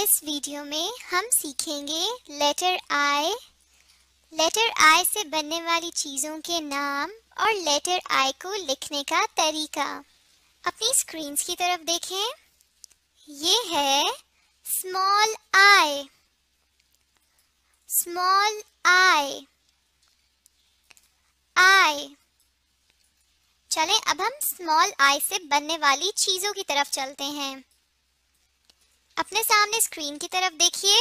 इस वीडियो में हम सीखेंगे लेटर आई लेटर आई से बनने वाली चीज़ों के नाम और लेटर आई को लिखने का तरीका अपनी स्क्रीन्स की तरफ देखें ये है स्मॉल आई स्मॉल आई आई चलें अब हम स्मॉल आई से बनने वाली चीज़ों की तरफ चलते हैं अपने सामने स्क्रीन की तरफ देखिए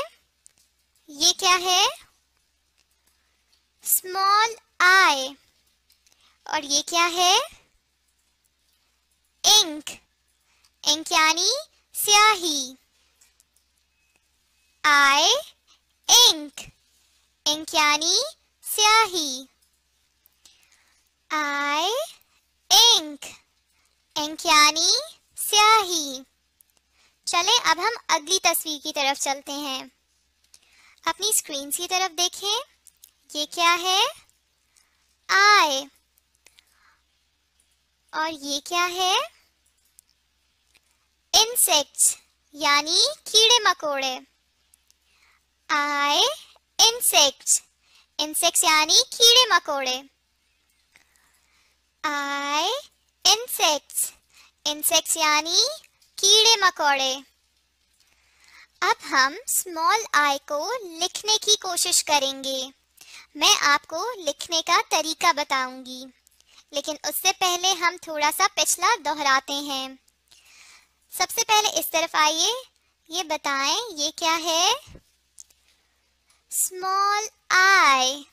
ये क्या है स्मॉल आई और ये क्या है इंक इंक यानी स्याही आई इंक इंक यानी स्याही आई इंक इंक यानी स्याही चलें अब हम अगली तस्वीर की तरफ चलते हैं अपनी स्क्रीन की तरफ देखें ये क्या है आय और ये क्या है इंसेक्ट्स यानी कीड़े मकोड़े आय इंसेक्ट इंसेक्ट यानी कीड़े मकोड़े आय इंसेक्ट्स इंसेक्ट्स यानी कीड़े मकोड़े अब हम स्मॉल आई को लिखने की कोशिश करेंगे मैं आपको लिखने का तरीका बताऊंगी लेकिन उससे पहले हम थोड़ा सा पिछला दोहराते हैं सबसे पहले इस तरफ आइए ये बताएं ये क्या है स्मॉल आई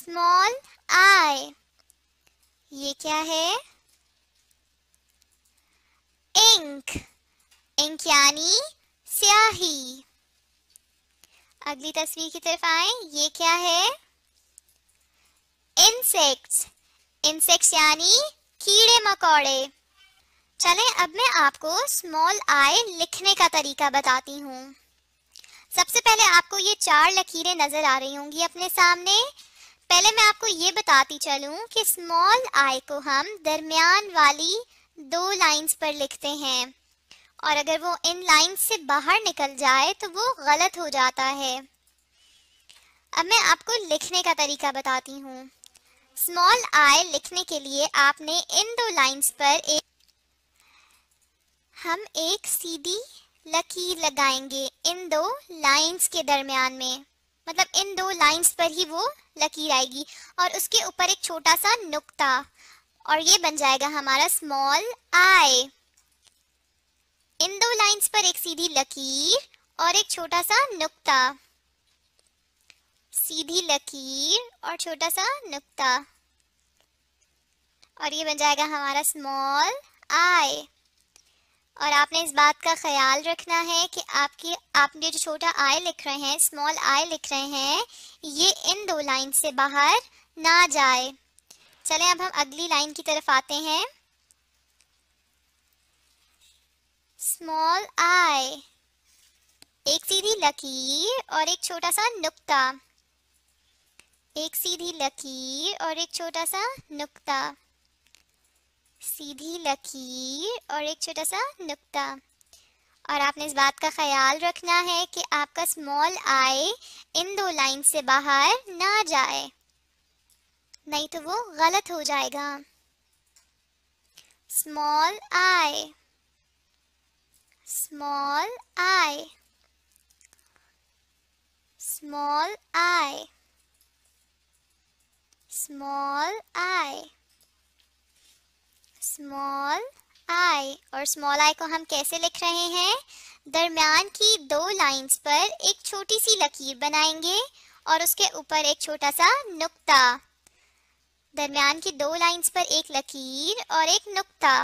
स्मॉल आई ये क्या है पिंक यानी स्याही अगली तस्वीर की तरफ आए ये क्या है इंसेक्ट्स इंसेक्ट्स यानी कीड़े मकोड़े चलें अब मैं आपको स्मॉल आई लिखने का तरीका बताती हूँ सबसे पहले आपको ये चार लकीरें नजर आ रही होंगी अपने सामने पहले मैं आपको ये बताती चलूं कि स्मॉल आई को हम दरमियान वाली दो लाइंस पर लिखते हैं और अगर वो इन लाइन से बाहर निकल जाए तो वो गलत हो जाता है अब मैं आपको लिखने का तरीका बताती हूँ स्मॉल आई लिखने के लिए आपने इन दो लाइंस पर एक हम एक सीधी लकीर लगाएंगे इन दो लाइंस के दरमियान में मतलब इन दो लाइंस पर ही वो लकीर आएगी और उसके ऊपर एक छोटा सा नुक्ता और ये बन जाएगा हमारा स्मॉल आई पर एक सीधी लकीर और एक छोटा सा नुक्ता सीधी लकीर और छोटा सा नुक्ता और ये बन जाएगा हमारा स्मॉल आई और आपने इस बात का ख्याल रखना है कि आपकी आप जो छोटा आई लिख रहे हैं स्मॉल आई लिख रहे हैं ये इन दो लाइन से बाहर ना जाए चलें अब हम अगली लाइन की तरफ आते हैं स्मॉल आई एक सीधी लकीर और एक छोटा सा नुक्ता एक सीधी लकीर और एक छोटा सा नुक्ता सीधी लकीर और एक छोटा सा नुक्ता और आपने इस बात का ख्याल रखना है कि आपका स्मॉल आई इन दो लाइन से बाहर ना जाए नहीं तो वो गलत हो जाएगा small I small i small i small i small i और small i को हम कैसे लिख रहे हैं दरमियान की दो लाइंस पर एक छोटी सी लकीर बनाएंगे और उसके ऊपर एक छोटा सा नुक्ता दरमियान की दो लाइंस पर एक लकीर और एक नुक्ता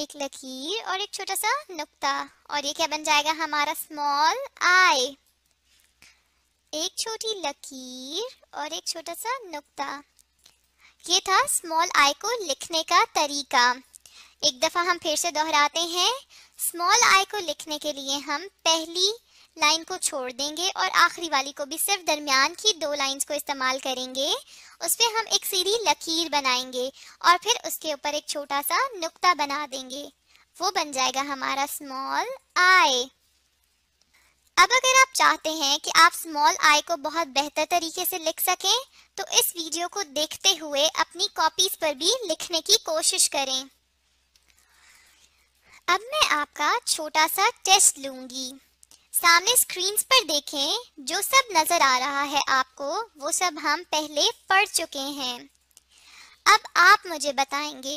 एक लकीर और एक छोटा सा नुक्ता और ये क्या बन जाएगा हमारा स्मॉल आई एक छोटी लकीर और एक छोटा सा नुक्ता ये था स्मॉल आई को लिखने का तरीका एक दफा हम फिर से दोहराते हैं स्मॉल आई को लिखने के लिए हम पहली लाइन को छोड़ देंगे और आखिरी वाली को भी सिर्फ दरमियान की दो लाइंस को इस्तेमाल करेंगे उस पर हम एक सीधी लकीर बनाएंगे और फिर उसके ऊपर एक छोटा सा नुक्ता बना देंगे वो बन जाएगा हमारा स्मॉल आई अब अगर आप चाहते हैं कि आप स्मॉल आई को बहुत बेहतर तरीके से लिख सकें तो इस वीडियो को देखते हुए अपनी कॉपीज पर भी लिखने की कोशिश करें अब मैं आपका छोटा सा टेस्ट लूंगी सामने स्क्रीन पर देखें जो सब नजर आ रहा है आपको वो सब हम पहले पढ़ चुके हैं अब आप मुझे बताएंगे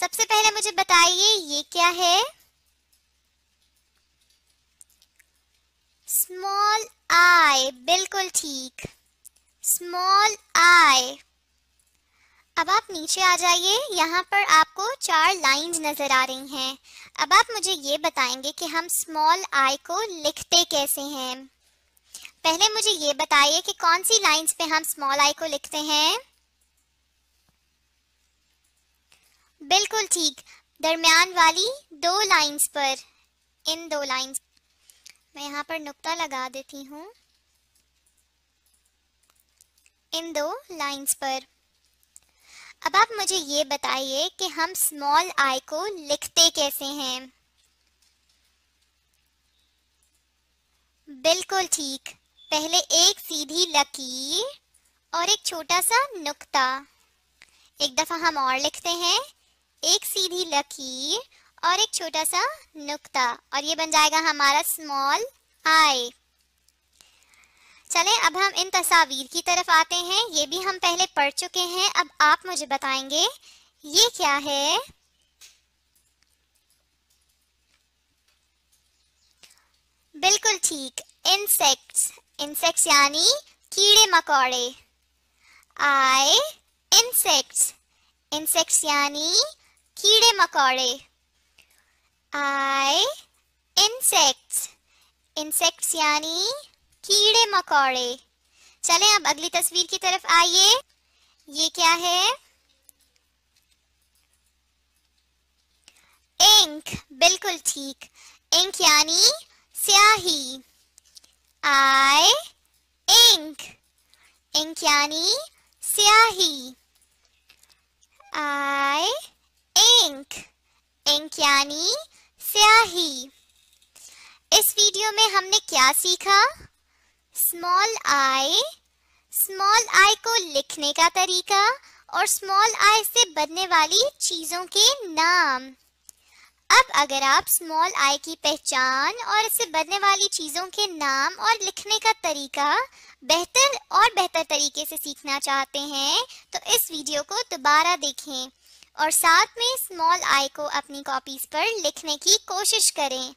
सबसे पहले मुझे बताइए ये क्या है स्मॉल आई बिल्कुल ठीक स्मॉल आई अब आप नीचे आ जाइए यहाँ पर आपको चार लाइंस नजर आ रही हैं अब आप मुझे ये बताएंगे कि हम स्मॉल आई को लिखते कैसे हैं पहले मुझे ये बताइए कि कौन सी लाइंस पे हम स्मॉल आई को लिखते हैं बिल्कुल ठीक दरमियान वाली दो लाइंस पर इन दो लाइंस मैं यहाँ पर नुक्ता लगा देती हूँ इन दो लाइंस पर अब आप मुझे ये बताइए कि हम स्मॉल आई को लिखते कैसे हैं बिल्कुल ठीक पहले एक सीधी लकीर और एक छोटा सा नुक्ता एक दफा हम और लिखते हैं एक सीधी लकीर और एक छोटा सा नुक्ता और ये बन जाएगा हमारा स्मॉल आई चलें अब हम इन तस्वीर की तरफ आते हैं ये भी हम पहले पढ़ चुके हैं अब आप मुझे बताएंगे ये क्या है बिल्कुल ठीक इंसेक्ट्स इंसेक्ट्स यानी कीड़े मकोड़े आए इंसेक्ट्स इंसेक्ट्स यानी कीड़े मकोड़े आए इंसेक्ट्स इंसेक्ट्स यानी कीड़े मकोड़े चलें अब अगली तस्वीर की तरफ आइए ये क्या है इंक बिल्कुल ठीक इंक यानी स्याही आई इंक इंक यानी स्याही आई इंक इंक यानी स्याही इस वीडियो में हमने क्या सीखा स्मॉल आई स्मॉल आई को लिखने का तरीका और स्मॉल आई से बनने वाली चीजों के नाम अब अगर आप स्मॉल आई की पहचान और इससे बनने वाली चीजों के नाम और लिखने का तरीका बेहतर और बेहतर तरीके से सीखना चाहते हैं तो इस वीडियो को दोबारा देखें और साथ में स्मॉल आई को अपनी कॉपीज पर लिखने की कोशिश करें